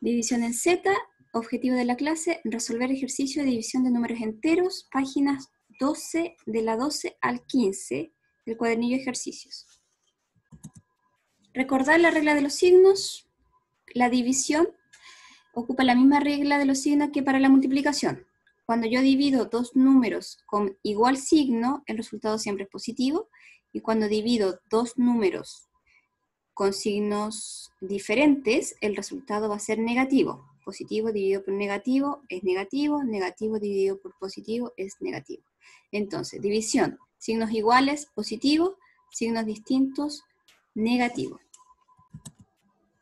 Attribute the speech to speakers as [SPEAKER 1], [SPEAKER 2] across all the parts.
[SPEAKER 1] División en Z, objetivo de la clase, resolver ejercicio de división de números enteros, páginas 12, de la 12 al 15 del cuadernillo de ejercicios. Recordar la regla de los signos, la división ocupa la misma regla de los signos que para la multiplicación. Cuando yo divido dos números con igual signo, el resultado siempre es positivo, y cuando divido dos números con signos diferentes, el resultado va a ser negativo. Positivo dividido por negativo es negativo, negativo dividido por positivo es negativo. Entonces, división, signos iguales, positivo, signos distintos, negativo.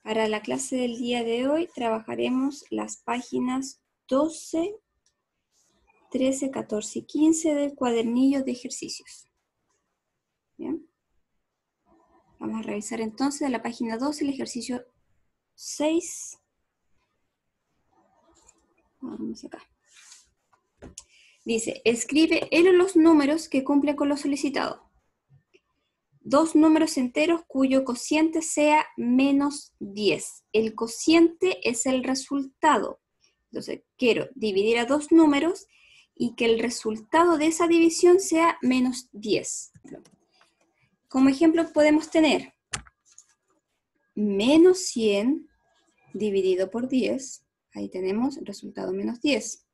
[SPEAKER 1] Para la clase del día de hoy trabajaremos las páginas 12, 13, 14 y 15 del cuadernillo de ejercicios. ¿Bien? Vamos a revisar entonces de la página 12 el ejercicio 6. Vamos acá. Dice, escribe él los números que cumplen con lo solicitado. Dos números enteros cuyo cociente sea menos 10. El cociente es el resultado. Entonces, quiero dividir a dos números y que el resultado de esa división sea menos 10. Como ejemplo podemos tener menos 100 dividido por 10, ahí tenemos resultado menos 10.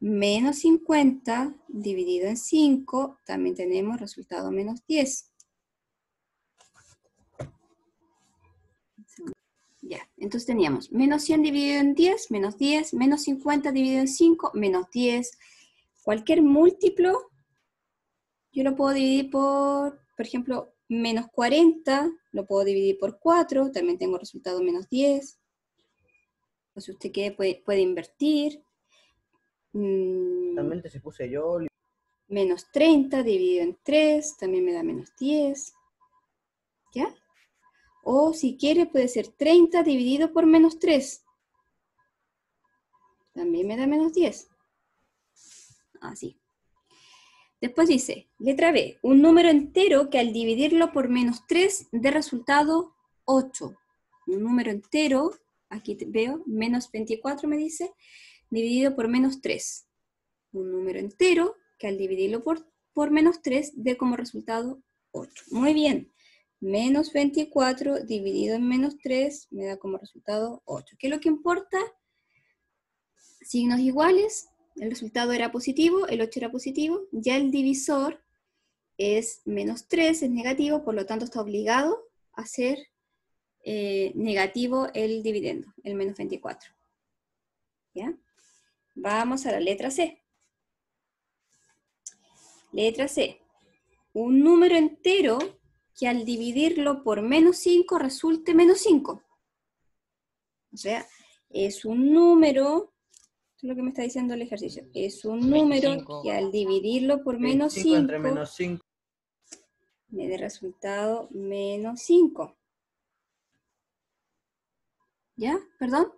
[SPEAKER 1] Menos 50 dividido en 5, también tenemos resultado menos 10. Ya, entonces teníamos menos 100 dividido en 10, menos 10, menos 50 dividido en 5, menos 10. Cualquier múltiplo, yo lo puedo dividir por por ejemplo, menos 40, lo puedo dividir por 4, también tengo resultado menos 10. O si usted quiere, puede, invertir. Mm, también puse yo... Menos 30 dividido en 3, también me da menos 10. ¿Ya? O si quiere, puede ser 30 dividido por menos 3. También me da menos 10. Así. Después dice, letra B, un número entero que al dividirlo por menos 3 dé resultado 8. Un número entero, aquí veo, menos 24 me dice, dividido por menos 3. Un número entero que al dividirlo por, por menos 3 dé como resultado 8. Muy bien, menos 24 dividido en menos 3 me da como resultado 8. ¿Qué es lo que importa? Signos iguales, el resultado era positivo, el 8 era positivo, ya el divisor es menos 3, es negativo, por lo tanto está obligado a ser eh, negativo el dividendo, el menos 24. ¿Ya? Vamos a la letra C. Letra C. Un número entero que al dividirlo por menos 5 resulte menos 5. O sea, es un número lo que me está diciendo el ejercicio. Es un número que al dividirlo por menos 5, menos 5 me da resultado menos 5. ¿Ya? ¿Perdón?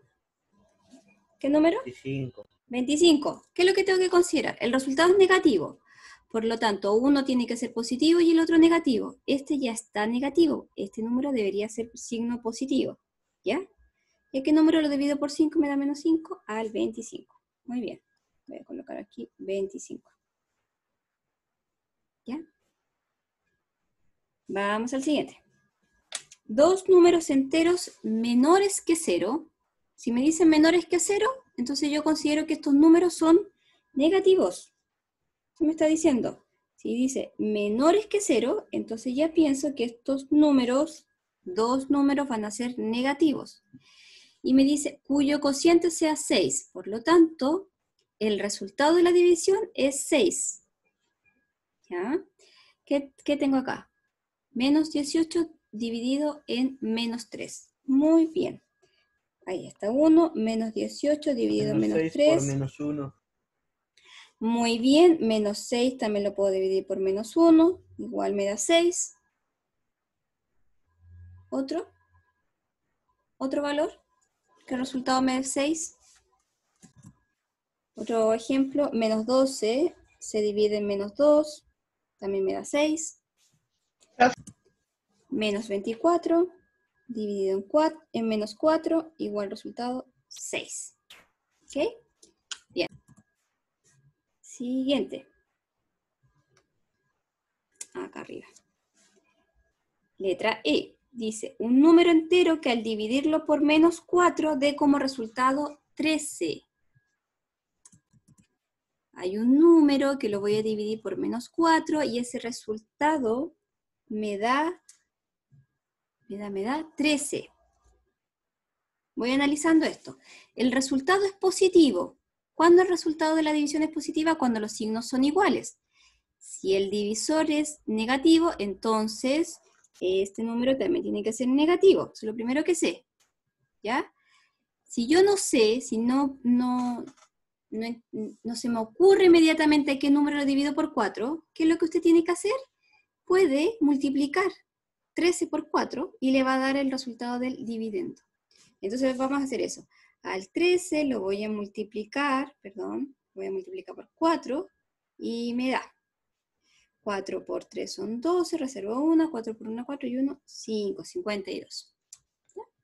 [SPEAKER 1] ¿Qué número? 25. 25. ¿Qué es lo que tengo que considerar? El resultado es negativo. Por lo tanto, uno tiene que ser positivo y el otro negativo. Este ya está negativo. Este número debería ser signo positivo. ¿Ya? ¿Y qué número lo divido por 5 me da menos 5? Al 25. Muy bien. Voy a colocar aquí 25. ¿Ya? Vamos al siguiente. Dos números enteros menores que cero. Si me dicen menores que cero, entonces yo considero que estos números son negativos. ¿Qué me está diciendo? Si dice menores que cero, entonces ya pienso que estos números, dos números van a ser negativos y me dice cuyo cociente sea 6. Por lo tanto, el resultado de la división es 6. ¿Ya? ¿Qué, tengo acá? Menos 18 dividido en menos 3. Muy bien. Ahí está 1, menos 18 dividido en menos, 3. menos 1. Muy bien, menos 6 también lo puedo dividir por menos 1, igual me da 6. ¿Otro? ¿Otro valor? ¿Qué resultado me da 6? Otro ejemplo, menos 12 se divide en menos 2, también me da 6. Menos 24 dividido en, 4, en menos 4, igual resultado 6. ¿Ok? Bien. Siguiente. Acá arriba. Letra E dice, un número entero que al dividirlo por menos 4 dé como resultado 13. Hay un número que lo voy a dividir por menos 4 y ese resultado me da, me da, me da 13. Voy analizando esto. El resultado es positivo. ¿Cuándo el resultado de la división es positiva? Cuando los signos son iguales. Si el divisor es negativo, entonces este número también tiene que ser negativo. es lo primero que sé. ¿Ya? Si yo no sé, si no, no, no, se me ocurre inmediatamente qué número lo divido por 4, ¿qué es lo que usted tiene que hacer? Puede multiplicar 13 por 4 y le va a dar el resultado del dividendo. Entonces vamos a hacer eso. Al 13 lo voy a multiplicar, perdón, voy a multiplicar por 4 y me da 4 por 3 son 12, reservo 1, 4 por 1, 4 y 1, 5, 52.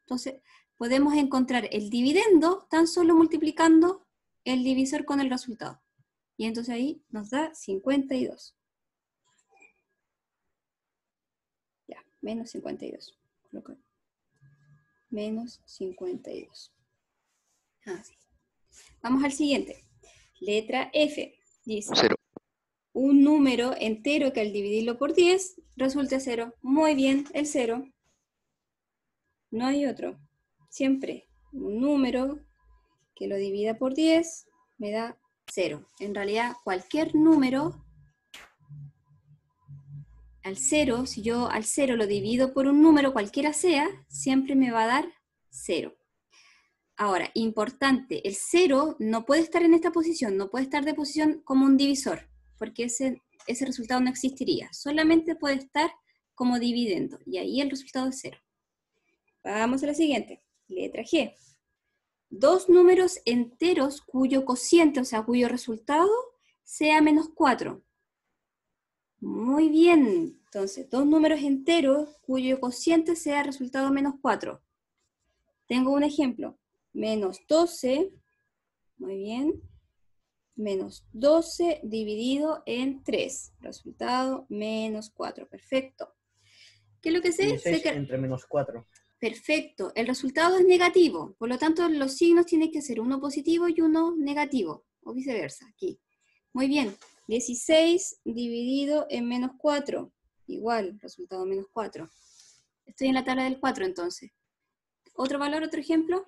[SPEAKER 1] Entonces, podemos encontrar el dividendo tan solo multiplicando el divisor con el resultado. Y entonces ahí nos da 52. Ya, menos 52. Menos 52. Así. Ah, Vamos al siguiente. Letra F. Dice un número entero que al dividirlo por 10 resulta 0. Muy bien, el cero. No hay otro. Siempre un número que lo divida por 10 me da 0. En realidad, cualquier número al 0, si yo al 0 lo divido por un número cualquiera sea, siempre me va a dar 0. Ahora, importante, el cero no puede estar en esta posición, no puede estar de posición como un divisor porque ese, ese resultado no existiría, solamente puede estar como dividendo y ahí el resultado es cero. Vamos a la siguiente, letra G. Dos números enteros cuyo cociente, o sea, cuyo resultado sea menos 4. Muy bien, entonces, dos números enteros cuyo cociente sea resultado menos 4. Tengo un ejemplo, menos 12, muy bien, menos 12 dividido en 3. Resultado, menos 4. Perfecto. ¿Qué es lo que sé? sé entre menos 4. Perfecto. El resultado es negativo. Por lo tanto, los signos tienen que ser uno positivo y uno negativo. O viceversa, aquí. Muy bien. 16 dividido en menos 4. Igual, resultado menos 4. Estoy en la tabla del 4 entonces. ¿Otro valor, otro ejemplo?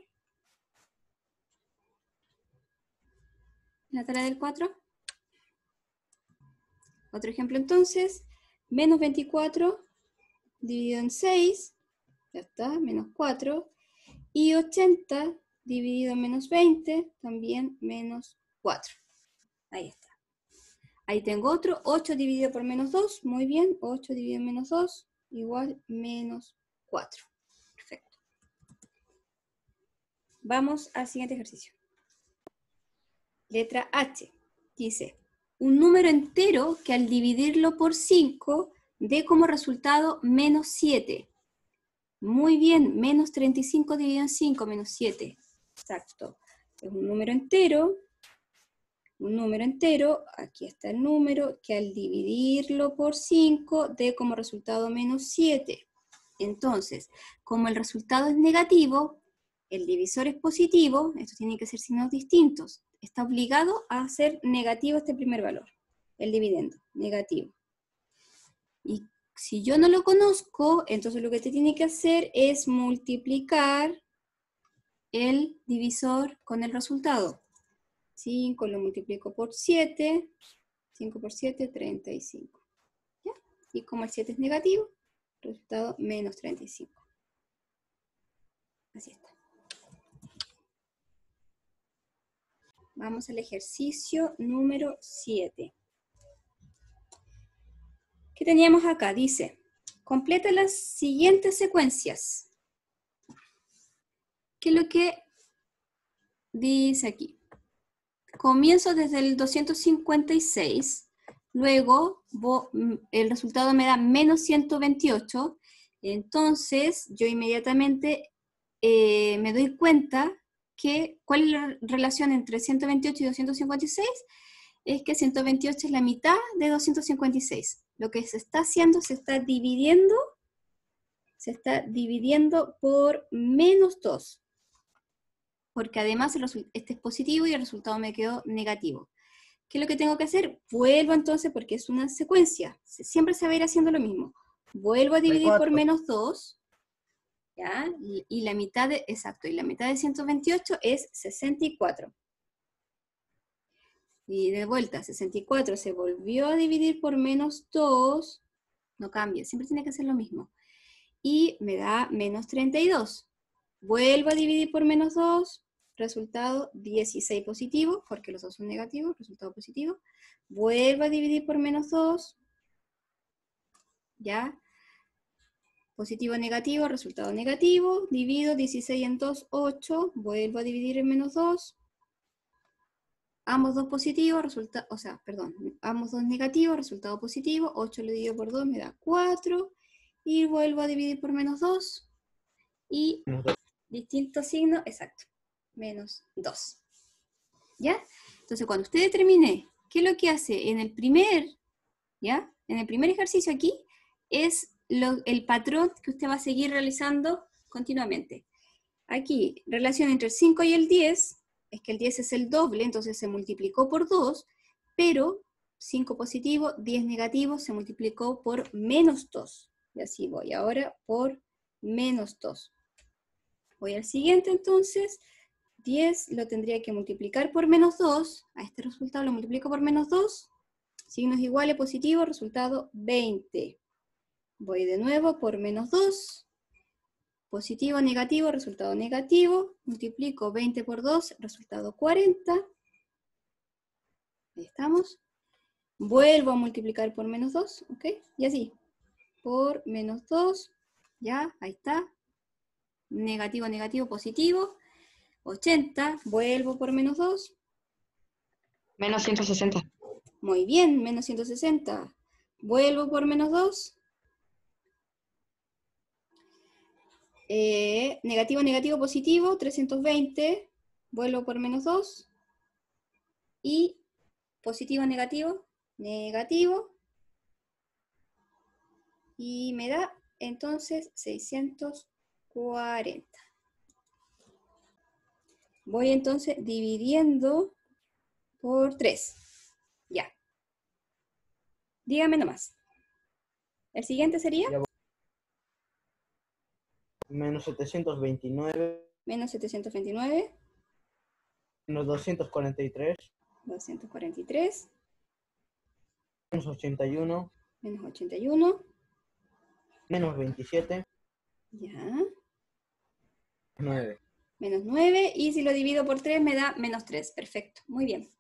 [SPEAKER 1] ¿La tarea del 4. Otro ejemplo entonces, menos 24 dividido en 6, ya está, menos 4, y 80 dividido en menos 20, también menos 4. Ahí está. Ahí tengo otro, 8 dividido por menos 2, muy bien, 8 dividido en menos 2, igual menos 4. Perfecto. Vamos al siguiente ejercicio. Letra H. Dice, un número entero que al dividirlo por 5 dé como resultado menos 7. Muy bien, menos 35 dividido en 5, menos 7. Exacto. Es un número entero, un número entero, aquí está el número, que al dividirlo por 5 dé como resultado menos 7. Entonces, como el resultado es negativo, el divisor es positivo, estos tienen que ser signos distintos está obligado a ser negativo este primer valor, el dividendo, negativo. Y si yo no lo conozco, entonces lo que te tiene que hacer es multiplicar el divisor con el resultado. 5 lo multiplico por 7, 5 por 7, 35. ¿Ya? Y como el 7 es negativo, resultado menos 35. Así está. Vamos al ejercicio número 7. ¿Qué teníamos acá? Dice, completa las siguientes secuencias. ¿Qué es lo que dice aquí? Comienzo desde el 256, luego el resultado me da menos 128, entonces yo inmediatamente eh, me doy cuenta ¿cuál es la relación entre 128 y 256? Es que 128 es la mitad de 256. Lo que se está haciendo, se está dividiendo, se está dividiendo por menos 2. Porque además este es positivo y el resultado me quedó negativo. ¿Qué es lo que tengo que hacer? Vuelvo entonces, porque es una secuencia. Siempre se va a ir haciendo lo mismo. Vuelvo a dividir por menos 2 ¿ya? Y, la mitad de, exacto, y la mitad de 128 es 64. Y de vuelta, 64 se volvió a dividir por menos 2, no cambia, siempre tiene que ser lo mismo. Y me da menos 32. Vuelvo a dividir por menos 2, resultado 16 positivo, porque los dos son negativos, resultado positivo. Vuelvo a dividir por menos 2, ¿ya? Positivo, negativo, resultado negativo. Divido 16 en 2, 8. Vuelvo a dividir en menos 2. Ambos dos positivos, resulta, o sea, perdón, ambos dos negativos, resultado positivo. 8 lo divido por 2 me da 4. Y vuelvo a dividir por menos 2. Y distinto signo, exacto, menos 2. ¿Ya? Entonces, cuando usted determine qué es lo que hace en el primer, ¿ya? En el primer ejercicio aquí, es el patrón que usted va a seguir realizando continuamente. Aquí, relación entre el 5 y el 10, es que el 10 es el doble, entonces se multiplicó por 2, pero 5 positivo, 10 negativo, se multiplicó por menos 2. Y así voy ahora por menos 2. Voy al siguiente entonces, 10 lo tendría que multiplicar por menos 2, a este resultado lo multiplico por menos 2, signos iguales, positivo, resultado 20. Voy de nuevo por menos 2. Positivo, negativo, resultado negativo. Multiplico 20 por 2, resultado 40. Ahí estamos. Vuelvo a multiplicar por menos 2, ¿ok? Y así. Por menos 2, ya, ahí está. Negativo, negativo, positivo. 80, vuelvo por menos 2. Menos 160. Muy bien, menos 160. Vuelvo por menos 2. Eh, negativo, negativo, positivo, 320, vuelo por menos 2. Y positivo, negativo, negativo. Y me da entonces 640. Voy entonces dividiendo por 3. Ya. Dígame nomás. El siguiente sería menos 729. Menos 729. Menos 243. 243. Menos 81. Menos 81. Menos 27. Ya. 9. Menos 9. Y si lo divido por 3 me da menos 3. Perfecto. Muy bien.